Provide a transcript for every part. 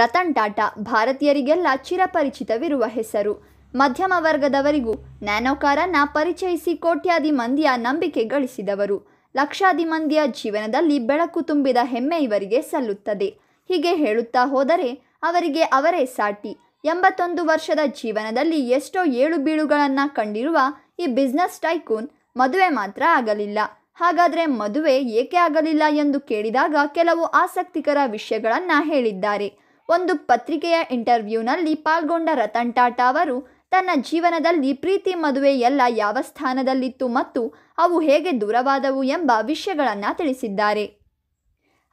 ರತನ್ ಟಾಟಾ ಭಾರತೀಯರಿಗೆಲ್ಲ ಚಿರಪರಿಚಿತವಿರುವ ಹೆಸರು ಮಧ್ಯಮ ವರ್ಗದವರಿಗೂ ನ್ಯಾನೋಕಾರನ್ನ ಪರಿಚಯಿಸಿ ಕೋಟ್ಯಾದಿ ಮಂದಿಯ ನಂಬಿಕೆ ಗಳಿಸಿದವರು ಲಕ್ಷಾದಿ ಮಂದಿಯ ಜೀವನದಲ್ಲಿ ಬೆಳಕು ತುಂಬಿದ ಹೆಮ್ಮೆ ಇವರಿಗೆ ಸಲ್ಲುತ್ತದೆ ಹೀಗೆ ಹೇಳುತ್ತಾ ಹೋದರೆ ಅವರಿಗೆ ಅವರೇ ಸಾಟಿ ಎಂಬತ್ತೊಂದು ವರ್ಷದ ಜೀವನದಲ್ಲಿ ಎಷ್ಟೋ ಏಳು ಬೀಳುಗಳನ್ನು ಕಂಡಿರುವ ಈ ಬಿಸ್ನೆಸ್ ಟೈಕೂನ್ ಮದುವೆ ಮಾತ್ರ ಆಗಲಿಲ್ಲ ಹಾಗಾದರೆ ಮದುವೆ ಏಕೆ ಆಗಲಿಲ್ಲ ಎಂದು ಕೇಳಿದಾಗ ಕೆಲವು ಆಸಕ್ತಿಕರ ವಿಷಯಗಳನ್ನು ಹೇಳಿದ್ದಾರೆ ಒಂದು ಪತ್ರಿಕೆಯ ಇಂಟರ್ವ್ಯೂನಲ್ಲಿ ಪಾಲ್ಗೊಂಡ ರತನ್ ಟಾಟಾ ಅವರು ತನ್ನ ಜೀವನದಲ್ಲಿ ಪ್ರೀತಿ ಮದುವೆ ಎಲ್ಲ ಯಾವ ಸ್ಥಾನದಲ್ಲಿತ್ತು ಮತ್ತು ಅವು ಹೇಗೆ ದೂರವಾದವು ಎಂಬ ವಿಷಯಗಳನ್ನು ತಿಳಿಸಿದ್ದಾರೆ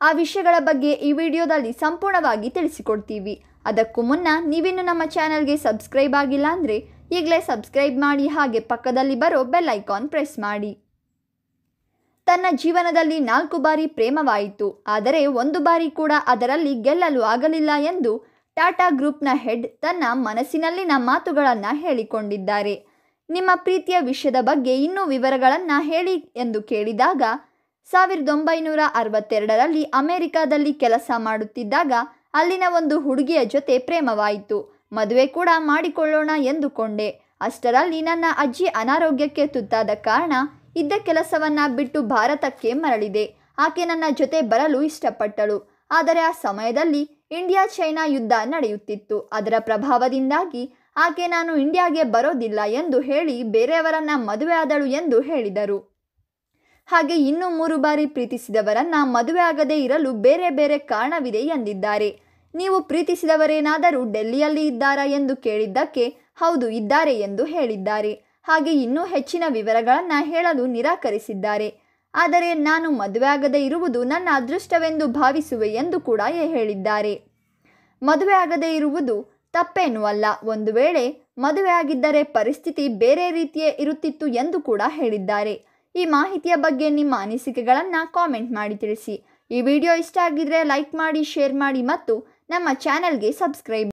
ಆ ವಿಷಯಗಳ ಬಗ್ಗೆ ಈ ವಿಡಿಯೋದಲ್ಲಿ ಸಂಪೂರ್ಣವಾಗಿ ತಿಳಿಸಿಕೊಡ್ತೀವಿ ಅದಕ್ಕೂ ಮುನ್ನ ನೀವಿನ್ನು ನಮ್ಮ ಚಾನಲ್ಗೆ ಸಬ್ಸ್ಕ್ರೈಬ್ ಆಗಿಲ್ಲ ಅಂದರೆ ಈಗಲೇ ಸಬ್ಸ್ಕ್ರೈಬ್ ಮಾಡಿ ಹಾಗೆ ಪಕ್ಕದಲ್ಲಿ ಬರೋ ಬೆಲ್ ಐಕಾನ್ ಪ್ರೆಸ್ ಮಾಡಿ ತನ್ನ ಜೀವನದಲ್ಲಿ ನಾಲ್ಕು ಬಾರಿ ಪ್ರೇಮವಾಯಿತು ಆದರೆ ಒಂದು ಬಾರಿ ಕೂಡ ಅದರಲ್ಲಿ ಗೆಲ್ಲಲು ಆಗಲಿಲ್ಲ ಎಂದು ಟಾಟಾ ಗ್ರೂಪ್ನ ಹೆಡ್ ತನ್ನ ಮನಸ್ಸಿನಲ್ಲಿನ ಮಾತುಗಳನ್ನು ಹೇಳಿಕೊಂಡಿದ್ದಾರೆ ನಿಮ್ಮ ಪ್ರೀತಿಯ ವಿಷಯದ ಬಗ್ಗೆ ಇನ್ನೂ ವಿವರಗಳನ್ನು ಹೇಳಿ ಎಂದು ಕೇಳಿದಾಗ ಸಾವಿರದ ಒಂಬೈನೂರ ಅರವತ್ತೆರಡರಲ್ಲಿ ಅಮೆರಿಕಾದಲ್ಲಿ ಕೆಲಸ ಮಾಡುತ್ತಿದ್ದಾಗ ಅಲ್ಲಿನ ಒಂದು ಹುಡುಗಿಯ ಜೊತೆ ಪ್ರೇಮವಾಯಿತು ಮದುವೆ ಕೂಡ ಮಾಡಿಕೊಳ್ಳೋಣ ಎಂದುಕೊಂಡೆ ಅಷ್ಟರಲ್ಲಿ ನನ್ನ ಅಜ್ಜಿ ಅನಾರೋಗ್ಯಕ್ಕೆ ತುತ್ತಾದ ಕಾರಣ ಇದ್ದ ಕೆಲಸವನ್ನ ಬಿಟ್ಟು ಭಾರತಕ್ಕೆ ಮರಳಿದೆ ಆಕೆ ನನ್ನ ಜೊತೆ ಬರಲು ಇಷ್ಟಪಟ್ಟಳು ಆದರೆ ಆ ಸಮಯದಲ್ಲಿ ಇಂಡಿಯಾ ಚೈನಾ ಯುದ್ಧ ನಡೆಯುತ್ತಿತ್ತು ಅದರ ಪ್ರಭಾವದಿಂದಾಗಿ ಆಕೆ ನಾನು ಇಂಡಿಯಾಗೆ ಬರೋದಿಲ್ಲ ಎಂದು ಹೇಳಿ ಬೇರೆಯವರನ್ನ ಮದುವೆ ಆದಳು ಎಂದು ಹೇಳಿದರು ಹಾಗೆ ಇನ್ನೂ ಮೂರು ಬಾರಿ ಪ್ರೀತಿಸಿದವರನ್ನ ಮದುವೆ ಆಗದೇ ಇರಲು ಬೇರೆ ಬೇರೆ ಕಾರಣವಿದೆ ಎಂದಿದ್ದಾರೆ ನೀವು ಪ್ರೀತಿಸಿದವರೇನಾದರೂ ಡೆಲ್ಲಿಯಲ್ಲಿ ಇದ್ದಾರಾ ಎಂದು ಕೇಳಿದ್ದಕ್ಕೆ ಹೌದು ಇದ್ದಾರೆ ಎಂದು ಹೇಳಿದ್ದಾರೆ ಹಾಗೆ ಇನ್ನೂ ಹೆಚ್ಚಿನ ವಿವರಗಳನ್ನು ಹೇಳಲು ನಿರಾಕರಿಸಿದ್ದಾರೆ ಆದರೆ ನಾನು ಆಗದೆ ಇರುವುದು ನನ್ನ ಅದೃಷ್ಟವೆಂದು ಭಾವಿಸುವೆ ಎಂದು ಕೂಡ ಹೇಳಿದ್ದಾರೆ ಮದುವೆ ಆಗದೆ ಇರುವುದು ತಪ್ಪೇನೂ ಅಲ್ಲ ಒಂದು ವೇಳೆ ಮದುವೆಯಾಗಿದ್ದರೆ ಪರಿಸ್ಥಿತಿ ಬೇರೆ ರೀತಿಯೇ ಇರುತ್ತಿತ್ತು ಎಂದು ಕೂಡ ಹೇಳಿದ್ದಾರೆ ಈ ಮಾಹಿತಿಯ ಬಗ್ಗೆ ನಿಮ್ಮ ಅನಿಸಿಕೆಗಳನ್ನು ಕಾಮೆಂಟ್ ಮಾಡಿ ತಿಳಿಸಿ ಈ ವಿಡಿಯೋ ಇಷ್ಟ ಆಗಿದ್ರೆ ಲೈಕ್ ಮಾಡಿ ಶೇರ್ ಮಾಡಿ ಮತ್ತು ನಮ್ಮ ಚಾನೆಲ್ಗೆ ಸಬ್ಸ್ಕ್ರೈಬ್